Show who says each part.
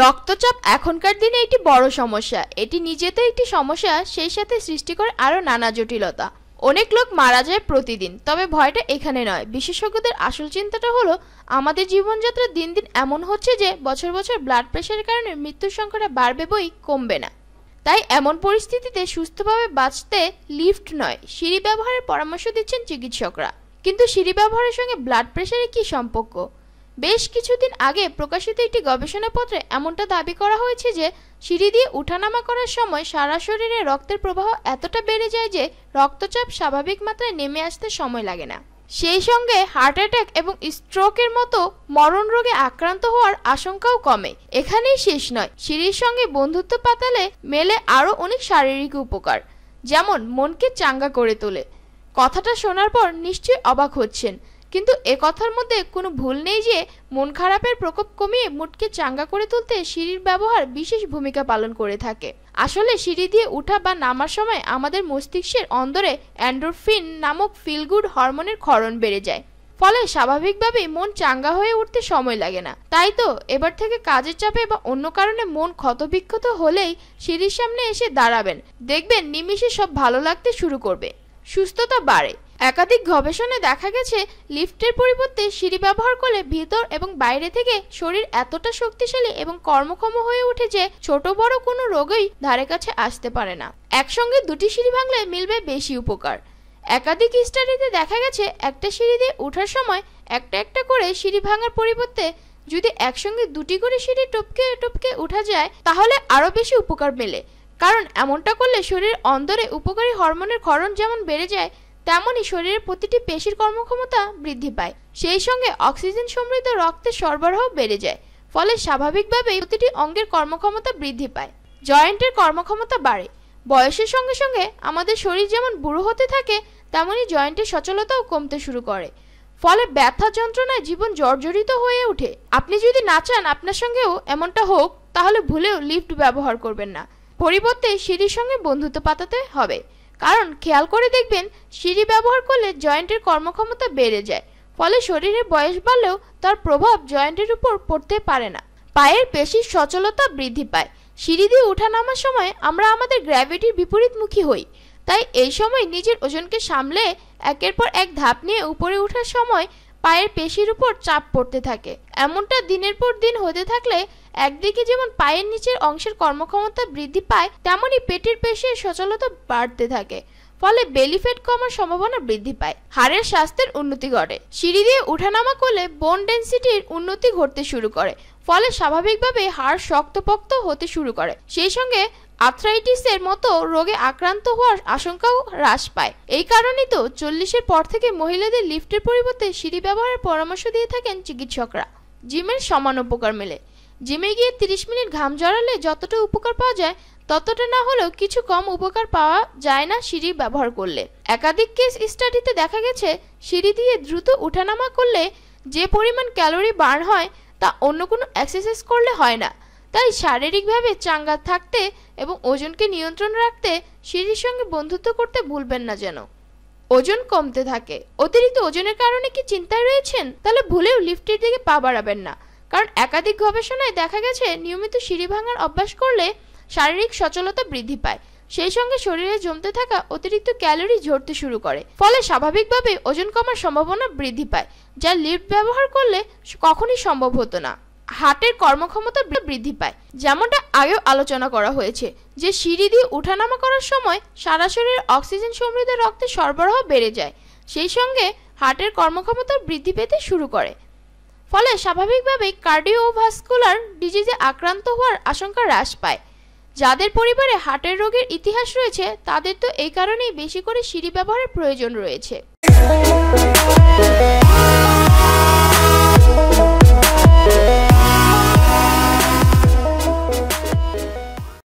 Speaker 1: রক্তচাপ এখনকার দিনে একটি বড় সমস্যা এটি নিজেতে একটি সমস্যা সেই সাথে সৃষ্টি করে আরও নানা জটিলতা অনেক লোক মারা যায় প্রতিদিন তবে ভয়টা এখানে নয় বিশেষজ্ঞদের আসল চিন্তাটা হলো আমাদের জীবনযাত্রা দিন দিন এমন হচ্ছে যে বছর বছর ব্লাড প্রেশারের কারণে মৃত্যুর সংখ্যাটা বাড়বে বই কমবে না তাই এমন পরিস্থিতিতে সুস্থভাবে বাঁচতে লিফট নয় সিঁড়ি ব্যবহারের পরামর্শ দিচ্ছেন চিকিৎসকরা কিন্তু সিঁড়ি ব্যবহারের সঙ্গে ব্লাড প্রেশারের কী সম্পর্ক বেশ কিছুদিন আগে প্রকাশিত একটি গবেষণাপত্রে এমনটা দাবি করা হয়েছে যে সিঁড়ি দিয়ে উঠানামা করার সময় সারা শরীরে রক্তের প্রবাহ এতটা বেড়ে যায় যে রক্তচাপ স্বাভাবিক মাত্রায় নেমে আসতে সময় লাগে না সেই সঙ্গে হার্ট অ্যাটাক এবং স্ট্রোকের মতো মরণ রোগে আক্রান্ত হওয়ার আশঙ্কাও কমে এখানেই শেষ নয় সিঁড়ির সঙ্গে বন্ধুত্ব পাতালে মেলে আরও অনেক শারীরিক উপকার যেমন মনকে চাঙ্গা করে তোলে কথাটা শোনার পর নিশ্চয়ই অবাক হচ্ছেন কিন্তু এ কথার মধ্যে কোনো ভুল নেই যে মন খারাপের প্রকোপ কমিয়ে মুটকে চাঙ্গা করে তুলতে সিঁড়ির ব্যবহার বিশেষ ভূমিকা পালন করে থাকে আসলে সিঁড়ি দিয়ে উঠা বা নামার সময় আমাদের মস্তিষ্কের অন্দরে অ্যান্ড্রোফিন নামক ফিলগুড হরমোনের ক্ষরণ বেড়ে যায় ফলে স্বাভাবিকভাবেই মন চাঙ্গা হয়ে উঠতে সময় লাগে না তাই তো এবার থেকে কাজের চাপে বা অন্য কারণে মন ক্ষতবিক্ষত হলেই সিঁড়ির সামনে এসে দাঁড়াবেন দেখবেন নিমিষে সব ভালো লাগতে শুরু করবে সুস্থতা বাড়ে একাধিক গবেষণায় দেখা গেছে লিফটের পরিবর্তে সিঁড়ি ব্যবহার করলে ভিতর এবং বাইরে থেকে শরীর এতটা শক্তিশালী এবং কর্মক্ষম হয়ে ওঠে যে ছোট বড় কোনো রোগই ধারে কাছে আসতে পারে না একসঙ্গে দুটি সিঁড়ি ভাঙলে মিলবে বেশি উপকার একাধিক স্টাডিতে দেখা গেছে একটা সিঁড়ি দিয়ে ওঠার সময় একটা একটা করে সিঁড়ি ভাঙার পরিবর্তে যদি একসঙ্গে দুটি করে সিঁড়ি টপকে টপকে উঠা যায় তাহলে আরও বেশি উপকার মেলে কারণ এমনটা করলে শরীর অন্দরে উপকারী হরমোনের ক্ষরণ যেমন বেড়ে যায় তেমনই শরীরের প্রতিটি পেশির কর্মক্ষমতা বৃদ্ধি পায় সেই সঙ্গে অক্সিজেন সমৃদ্ধ রক্তের সরবরাহ বেড়ে যায় ফলে স্বাভাবিকভাবেই প্রতিটি অঙ্গের কর্মক্ষমতা বৃদ্ধি পায় জয়েন্টের কর্মক্ষমতা বাড়ে বয়সের সঙ্গে সঙ্গে আমাদের শরীর যেমন বুড়ো হতে থাকে তেমনই জয়েন্টের সচলতাও কমতে শুরু করে ফলে ব্যথা যন্ত্রণায় জীবন জর্জরিত হয়ে ওঠে আপনি যদি না চান আপনার সঙ্গেও এমনটা হোক তাহলে ভুলেও লিফট ব্যবহার করবেন না পরিবর্তে সিঁড়ির সঙ্গে বন্ধুত্ব পাতাতে হবে কারণ খেয়াল করে দেখবেন সিঁড়ি ব্যবহার করলে জয়েন্টের কর্মক্ষমতা বেড়ে যায় ফলে শরীরে বয়স বাড়লেও তার প্রভাব জয়েন্টের উপর পড়তে পারে না পায়ের পেশির সচলতা বৃদ্ধি পায় সিঁড়ি দিয়ে উঠা নামার সময় আমরা আমাদের গ্র্যাভিটির বিপরীতমুখী হই তাই এই সময় নিজের ওজনকে সামলে একের পর এক ধাপ নিয়ে উপরে ওঠার সময় পায়ের পেশির উপর চাপ পড়তে থাকে এমনটা দিনের পর দিন হতে থাকলে একদিকে যেমন পায়ের নিচের অংশের কর্মক্ষমতা বৃদ্ধি পায় তেমনি পেটের পেশের সচলতা বাড়তে থাকে ফলে বেলিফেট কমার সম্ভাবনা বৃদ্ধি পায় হাড়ের স্বাস্থ্যের উন্নতি ঘটে সিঁড়ি দিয়ে উঠানামা করলে বোন ডেন্সিটির উন্নতি ঘটতে শুরু করে ফলে স্বাভাবিকভাবে হাড় শক্তপোক্ত হতে শুরু করে সেই সঙ্গে আর্থ্রাইটিসের মতো রোগে আক্রান্ত হওয়ার আশঙ্কাও হ্রাস পায় এই কারণেই তো চল্লিশের পর থেকে মহিলাদের লিফটের পরিবর্তে সিঁড়ি ব্যবহারের পরামর্শ দিয়ে থাকেন চিকিৎসকরা জিমের সমান উপকার মেলে জিমে গিয়ে 30 মিনিট ঘাম জড়ালে যতটা উপকার পাওয়া যায় ততটা না হলেও কিছু কম উপকার পাওয়া যায় না সিঁড়ি ব্যবহার করলে একাধিক কেস স্টাডিতে দেখা গেছে সিঁড়ি দিয়ে দ্রুত উঠানামা করলে যে পরিমাণ ক্যালোরি বার্ন হয় তা অন্য কোনো এক্সারসাইজ করলে হয় না তাই শারীরিকভাবে চাঙ্গা থাকতে এবং ওজনকে নিয়ন্ত্রণ রাখতে সিঁড়ির সঙ্গে বন্ধুত্ব করতে ভুলবেন না যেন ওজন কমতে থাকে অতিরিক্ত ওজনের কারণে কি চিন্তায় রয়েছেন তাহলে ভুলেও লিফটের দিকে পা বাড়াবেন না কারণ একাধিক গবেষণায় দেখা গেছে নিয়মিত সিঁড়ি ভাঙার অভ্যাস করলে শারীরিক সচলতা বৃদ্ধি পায় সেই সঙ্গে শরীরে জমতে থাকা অতিরিক্ত ক্যালোরি ঝরতে শুরু করে ফলে স্বাভাবিকভাবে ওজন কমার সম্ভাবনা বৃদ্ধি পায় যা লিফ্ট ব্যবহার করলে কখনই সম্ভব হতো না হাটের কর্মক্ষমতা বৃদ্ধি পায় যেমনটা আগেও আলোচনা করা হয়েছে যে সিঁড়ি দিয়ে উঠানামা করার সময় সারা শরীর অক্সিজেন সমৃদ্ধ রক্তে সরবরাহ বেড়ে যায় সেই সঙ্গে হার্টের কর্মক্ষমতা বৃদ্ধি পেতে শুরু করে ফলে স্বাভাবিকভাবেই কার্ডিওভাস্কুলার ডিজিজে আক্রান্ত হওয়ার আশঙ্কা হ্রাস পায় যাদের পরিবারে হার্টের রোগের ইতিহাস রয়েছে তাদের তো এই কারণেই বেশি করে সিঁড়ি ব্যবহারের প্রয়োজন রয়েছে